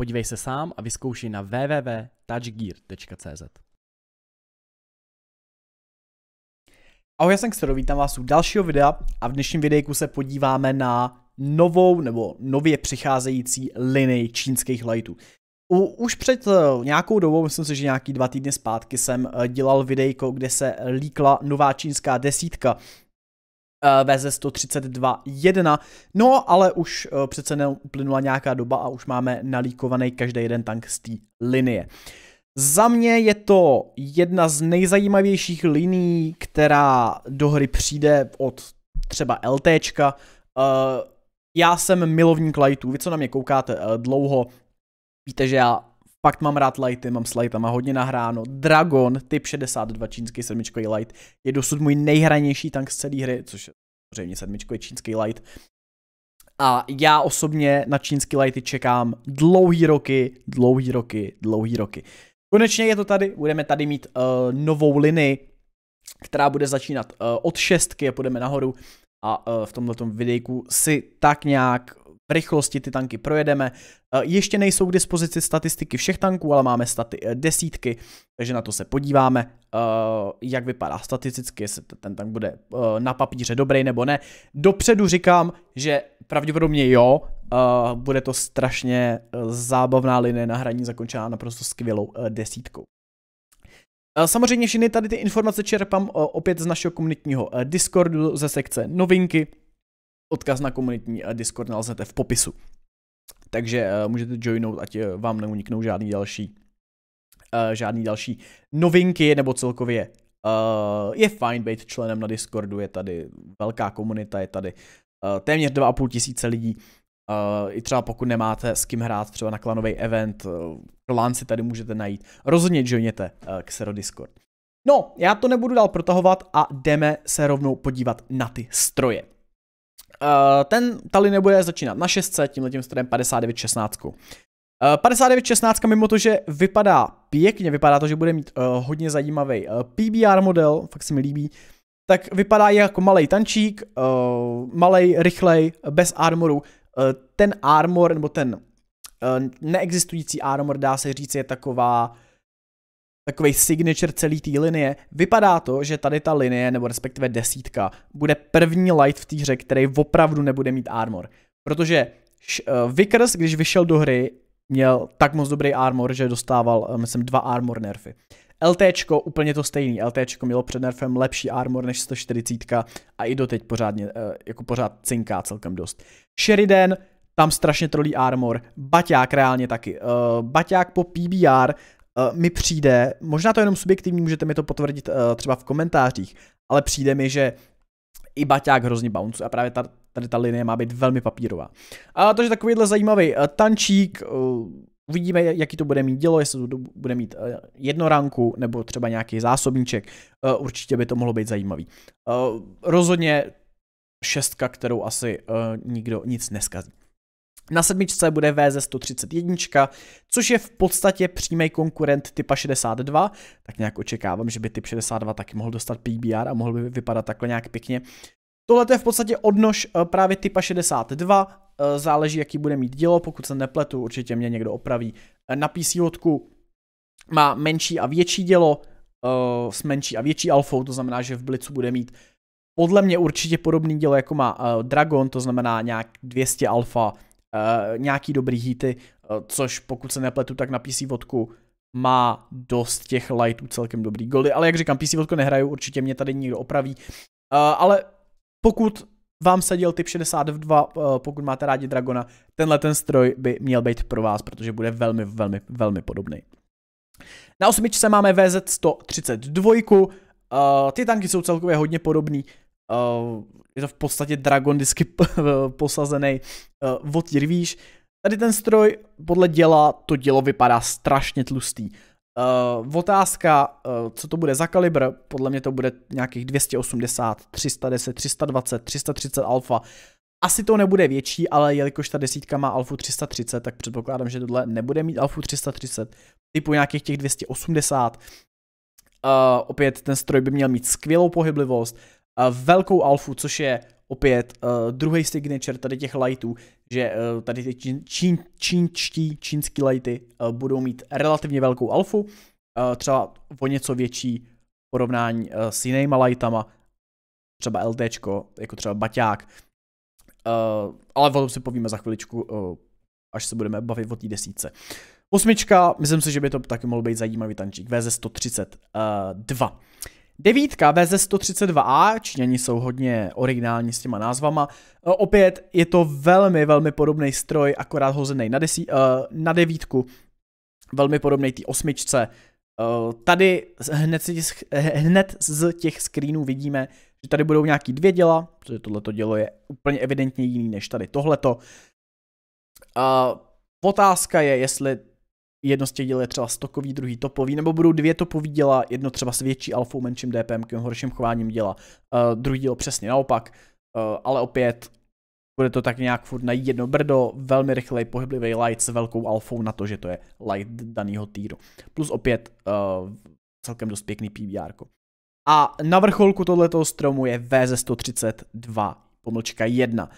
Podívej se sám a vyzkoušej na www.touchgear.cz. Ahoj, já jsem Xero, vítám vás u dalšího videa a v dnešním videjku se podíváme na novou nebo nově přicházející linii čínských lightů. U, už před uh, nějakou dobou, myslím si, že nějaký dva týdny zpátky jsem uh, dělal videjko, kde se líkla nová čínská desítka. Eh, VZ 132.1, no ale už eh, přece neuplynula nějaká doba a už máme nalíkovaný každý jeden tank z té linie. Za mě je to jedna z nejzajímavějších linií, která do hry přijde od třeba LT. Eh, já jsem milovník lightů, vy co na mě koukáte dlouho, víte, že já Fakt mám rád lighty, mám s lightama hodně nahráno. Dragon, typ 62 čínský sedmičkový light, je dosud můj nejhranější tank z celé hry, což je samozřejmě sedmičkový čínský light. A já osobně na čínský lighty čekám dlouhý roky, dlouhý roky, dlouhý roky. Konečně je to tady, budeme tady mít uh, novou linii, která bude začínat uh, od šestky a půjdeme nahoru. A uh, v tomto videjku si tak nějak v rychlosti ty tanky projedeme. Eh, ještě nejsou k dispozici statistiky všech tanků, ale máme staty, eh, desítky, takže na to se podíváme, eh, jak vypadá statisticky, jestli ten tank bude na papíře dobrý nebo ne. Dopředu říkám, že pravděpodobně jo, bude to strašně zábavná linie na hraní zakončená naprosto skvělou desítkou. Samozřejmě všechny tady ty informace čerpám opět z našeho komunitního Discordu ze sekce novinky, Odkaz na komunitní eh, Discord naleznete v popisu. Takže eh, můžete joinout, ať eh, vám neuniknou žádný další žádný další novinky nebo celkově Uh, je fajn být členem na Discordu, je tady velká komunita, je tady uh, téměř 2,5 tisíce lidí. Uh, I třeba pokud nemáte s kým hrát třeba na klanový event, uh, klan si tady můžete najít. Rozhodně joiněte uh, Xero Discord. No, já to nebudu dál protahovat a jdeme se rovnou podívat na ty stroje. Eh, ten, ta linie bude začínat na 600, tímhletím strodem 59.16. 59.16 mimo to, že vypadá pěkně, vypadá to, že bude mít uh, hodně zajímavý uh, eh, PBR model, fakt se mi líbí, tak vypadá jako malý tančík, uh, malý, rychlej, bez armoru. Uh, ten armor, nebo ten uh, neexistující armor, dá se říct, je taková takový signature celý té linie. Vypadá to, že tady ta linie, nebo respektive desítka, bude první light v té hře, který opravdu nebude mít armor. Protože eh, Vickers, když vyšel do hry, měl tak moc dobrý armor, že dostával, eh, myslím, dva armor nerfy. LTčko úplně to stejný, LTčko mělo před nerfem lepší armor než 140 a i doteď pořádně, eh, jako pořád cinká celkem dost. Sheridan, tam strašně trolí armor, Baťák reálně taky. Baťák po PBR Eh, mi přijde, možná to jenom subjektivní, můžete mi to potvrdit eh, třeba v komentářích, ale přijde mi, že i baťák hrozně bounce a právě ta, tady ta linie má být velmi papírová. A to je takovýhle zajímavý eh, tančík, Uvidíme, jaký to bude mít dělo, jestli to bude mít jedno ranku nebo třeba nějaký zásobníček. Určitě by to mohlo být zajímavý. Rozhodně šestka, kterou asi nikdo nic neskazí. Na sedmičce bude VZ 131, což je v podstatě přímý konkurent typa 62, tak nějak očekávám, že by typ 62 taky mohl dostat PBR a mohl by vypadat takhle nějak pěkně. Tohle je v podstatě odnož eh, právě typa 62, eh, záleží jaký bude mít dílo, pokud se nepletu, určitě mě někdo opraví. Eh, na PC má menší a větší dělo, s menší a větší alfou, to znamená, že v Blicu bude mít podle mě určitě podobný dílo, jako má Dragon, to znamená nějak 200 alfa, Eh, nějaký dobrý hity, eh, což pokud se nepletu, tak na PC vodku má dost těch lightů celkem dobrý goly, ale jak říkám, PC vodku nehraju, určitě mě tady někdo opraví, eh, ale pokud vám seděl typ 62, pokud máte rádi Dragona, tenhle ten stroj by měl být pro vás, protože bude velmi, velmi, velmi podobný. Na osmičce máme VZ 132, ty tanky jsou celkově hodně podobný, Eh, je to v podstatě dragon disky posazený eh, od jirvíš. Tady ten stroj podle děla, to dělo vypadá strašně tlustý. Uh, otázka, uh, co to bude za kalibr, podle mě to bude nějakých 280, 310, 320, 330 alfa. Asi to nebude větší, ale jelikož ta desítka má alfu 330, tak předpokládám, že tohle nebude mít alfu 330, typu nějakých těch 280. Uh, opět ten stroj by měl mít skvělou pohyblivost, velkou alfu, což je opět uh, eh, druhý signature tady těch lightů, že uh, tady ty čín, čín, čínčtí, čínský lighty uh, budou mít relativně velkou alfu, uh, třeba o něco větší porovnání uh, s jinýma lightama, třeba LTčko, jako třeba baťák, uh, ale o tom si povíme za chviličku, uh, až se budeme bavit o té desíce. Osmička, myslím si, že by to taky mohl být zajímavý tančík, VZ 132. Devítka VZ132A, Číňani jsou hodně originální s těma názvama. E, opět je to velmi, velmi podobný stroj, akorát hozený na, desí, e, na devítku. Velmi podobný té osmičce. E, tady hned, si, hned z těch screenů vidíme, že tady budou nějaký dvě děla, protože tohleto dělo je úplně evidentně jiný než tady tohleto. Otázka je, jestli jedno z těch děl je třeba stokový, druhý topový, nebo budou dvě topový děla, jedno třeba s větší alfou, menším DPM, horším chováním děla, uh, druhý díl přesně naopak, uh, ale opět bude to tak nějak furt na jedno brdo, velmi rychlej, pohyblivý light s velkou alfou na to, že to je light daného týru. Plus opět uh, celkem dost pěkný PBR. -ko. A na vrcholku tohleto stromu je VZ132 pomlčka 1.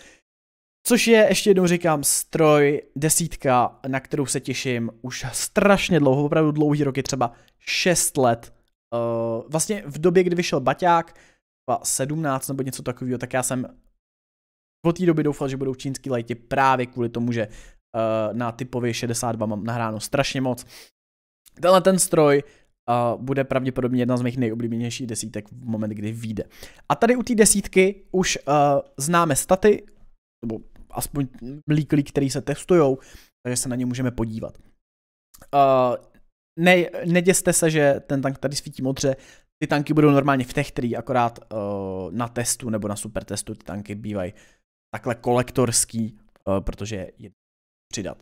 Což je, ještě jednou říkám, stroj desítka, na kterou se těším už strašně dlouho, opravdu dlouhý roky, třeba 6 let. Uh, vlastně v době, kdy vyšel Baťák, 17 nebo něco takového, tak já jsem v té době doufal, že budou čínský lajti právě kvůli tomu, že uh, na typově 62 mám nahráno strašně moc. Tenhle ten stroj uh, bude pravděpodobně jedna z mých nejoblíbenějších desítek v moment, kdy vyjde. A tady u té desítky už uh, známe staty, nebo aspoň líkly, které se testují, takže se na ně můžeme podívat. Uh, ne, neděste se, že ten tank tady svítí modře, ty tanky budou normálně v těch, který akorát uh, na testu nebo na super testu ty tanky bývají takhle kolektorský, uh, protože je přidat.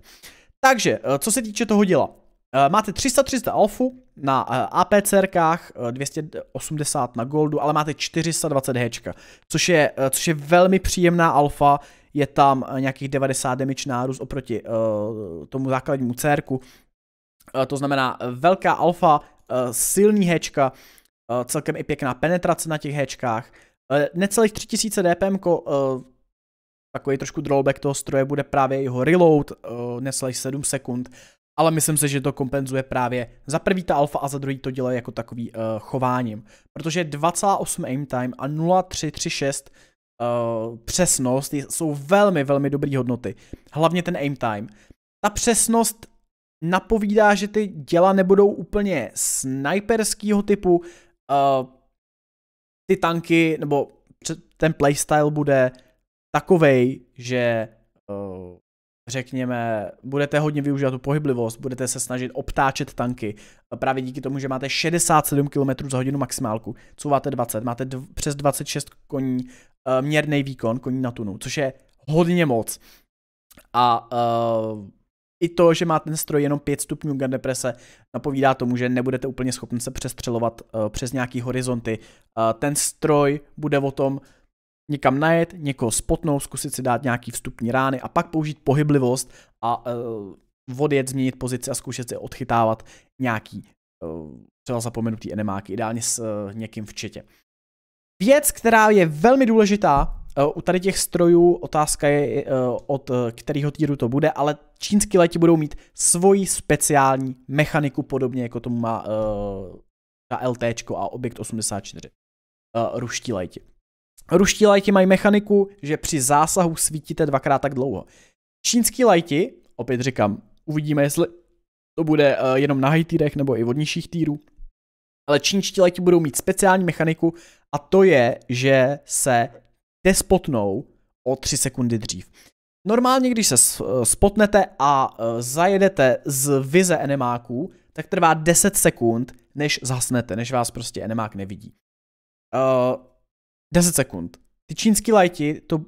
Takže, uh, co se týče toho děla, Máte 330 alfu na APCRkách, 280 na goldu, ale máte 420 hečka, což je, což je velmi příjemná alfa, je tam eh, nějakých 90 damage nárůst oproti uh, tomu základnímu CRku. Uh, eh, to znamená velká alfa, uh, silný hečka, uh, celkem i pěkná penetrace na těch hečkách. Uh, necelých 3000 DPM, uh, takový trošku drawback toho stroje bude právě jeho reload, uh, necelých 7 sekund, ale myslím si, že to kompenzuje právě za prvý ta alfa a za druhý to dělají jako takový uh, chováním. Protože 2,8 aim time a 0,336 uh, přesnost jsou velmi, velmi dobrý hodnoty. Hlavně ten aim time. Ta přesnost napovídá, že ty děla nebudou úplně sniperskýho typu, uh, ty tanky, nebo ten playstyle bude takovej, že uh, řekněme, budete hodně využívat tu pohyblivost, budete se snažit obtáčet tanky, právě díky tomu, že máte 67 km za hodinu maximálku, couváte 20, máte přes 26 koní eh, měrný výkon koní na tunu, což je hodně moc. A uh, i to, že má ten stroj jenom 5 stupňů gun deprese, napovídá tomu, že nebudete úplně schopni se přestřelovat uh, přes nějaký horizonty. Uh, ten stroj bude o tom někam najet, někoho spotnout, zkusit si dát nějaký vstupní rány a pak použít pohyblivost a uh, odjet, změnit pozici a zkoušet si odchytávat nějaký uh, třeba zapomenutý enemáky, ideálně s uh, někým v četě. Věc, která je velmi důležitá, uh, u tady těch strojů otázka je, uh, od uh, kterého týru to bude, ale čínský leti budou mít svoji speciální mechaniku, podobně jako tomu má ta LT a Objekt 84. Ruští leti. Ruští lajti mají mechaniku, že při zásahu svítíte dvakrát tak dlouho. Čínský lajti, opět říkám, uvidíme, jestli to bude uh, jenom na high tírech nebo i od nižších týrů, ale čínští lajti budou mít speciální mechaniku a to je, že se despotnou o 3 sekundy dřív. Normálně, když se eh, spotnete a eh, zajedete z vize enemáků, tak trvá 10 sekund, než zhasnete, než vás prostě enemák nevidí. 10 sekund. Ty čínský lighty, to,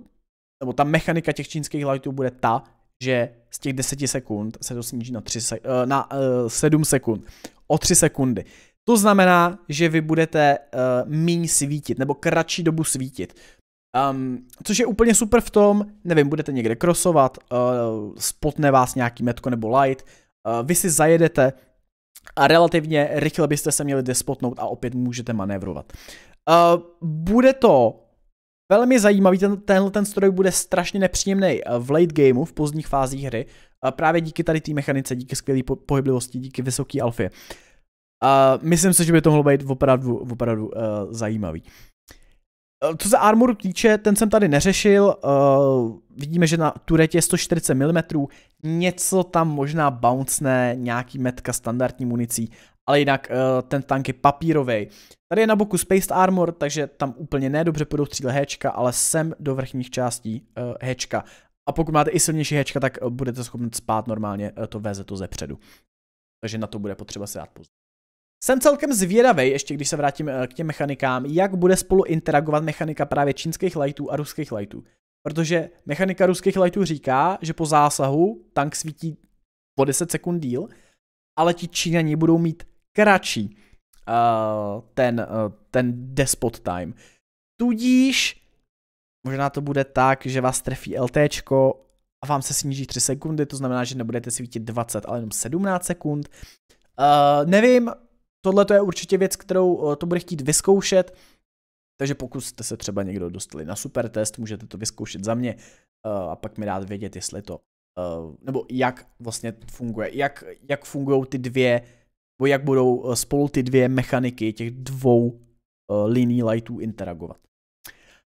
nebo ta mechanika těch čínských lightů bude ta, že z těch 10 sekund se to sníží na, 3 se, eh, na uh, eh, 7 sekund. O 3 sekundy. To znamená, že vy budete uh, eh, méně svítit, nebo kratší dobu svítit. Um, což je úplně super v tom, nevím, budete někde krosovat, uh, spotne vás nějaký metko nebo light, uh, vy si zajedete a relativně rychle byste se měli despotnout a opět můžete manévrovat. Eh, bude to velmi zajímavý, ten, tenhle ten stroj bude strašně nepříjemný eh, v late gameu, v pozdních fázích hry, eh, právě díky tady té mechanice, díky skvělé po- pohyblivosti, díky vysoké alfě. Uh, myslím si, že by to mohlo být opravdu, opravdu uh, zajímavý. Eh, co se armoru týče, ten jsem tady neřešil. Uh, vidíme, že na turetě je 140 mm, něco tam možná bouncne, nějaký metka standardní municí, ale jinak uh, ten tank je papírový. Tady je na boku Spaced Armor, takže tam úplně nedobře půjdou stříle hečka, ale sem do vrchních částí uh, hečka. A pokud máte i silnější hečka, tak budete schopni spát normálně to VZ to zepředu. Takže na to bude potřeba se dát pozor. Jsem celkem zvědavý, ještě když se vrátím eh, k těm mechanikám, jak bude spolu interagovat mechanika právě čínských lightů a ruských lightů. Protože mechanika ruských lightů říká, že po zásahu tank svítí po 10 sekund díl, ale ti Číňani budou mít kratší uh, ten, uh, ten despot time. Tudíž možná to bude tak, že vás trefí LTčko a vám se sníží 3 sekundy, to znamená, že nebudete svítit 20, ale jenom 17 sekund. Uh, nevím, tohle to je určitě věc, kterou eh, to bude chtít vyzkoušet, takže pokud jste se třeba někdo dostali na super test, můžete to vyzkoušet za mě eh, a pak mi dát vědět, jestli to, eh, nebo jak vlastně funguje, jak, jak fungují ty dvě, nebo jak budou spolu ty dvě mechaniky těch dvou liní lightů interagovat.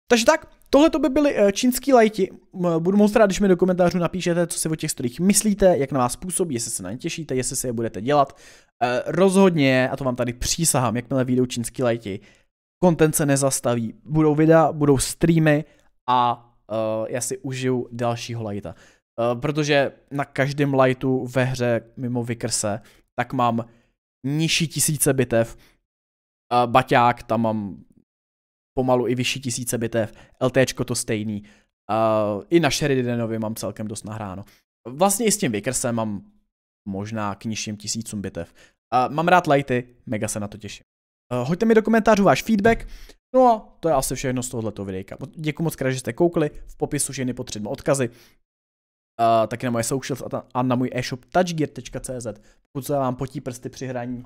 Takže tak, Tohle to by byly eh, čínský lajti. Budu moc rád, když mi do komentářů napíšete, co si o těch studiích myslíte, jak na vás působí, jestli se na ně těšíte, jestli se je budete dělat. Eh, rozhodně, a to vám tady přísahám, jakmile vyjdou čínský lajti, content se nezastaví. Budou videa, budou streamy a eh, já si užiju dalšího lajta. protože na každém lightu ve hře mimo Vikrse, tak mám nižší tisíce bitev, baťák, tam mám pomalu i vyšší tisíce bitev, LTčko to stejný. Uh, I na Sheridanovi mám celkem dost nahráno. Vlastně i s tím Vickersem mám možná k nižším tisícům bitev. Uh, mám rád lighty, mega se na to těším. Uh, hoďte mi do komentářů váš feedback. No a to je asi všechno z tohoto videjka. Děkuji moc že jste koukli. V popisu všechny potřebné odkazy. Uh, taky na moje socials a, ta, a na můj e-shop touchgear.cz. Pokud se vám potí prsty při hraní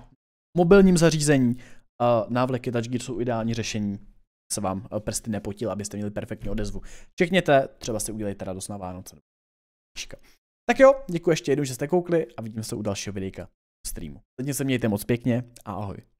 mobilním zařízení, uh, návleky touchgear jsou ideální řešení se vám eh, prsty nepotil, abyste měli perfektní odezvu. Čekněte, třeba si udělejte radost na Vánoce. Tak jo, děkuji ještě jednou, že jste koukli a vidíme se u dalšího videa streamu. Zatím se mějte moc pěkně a ahoj.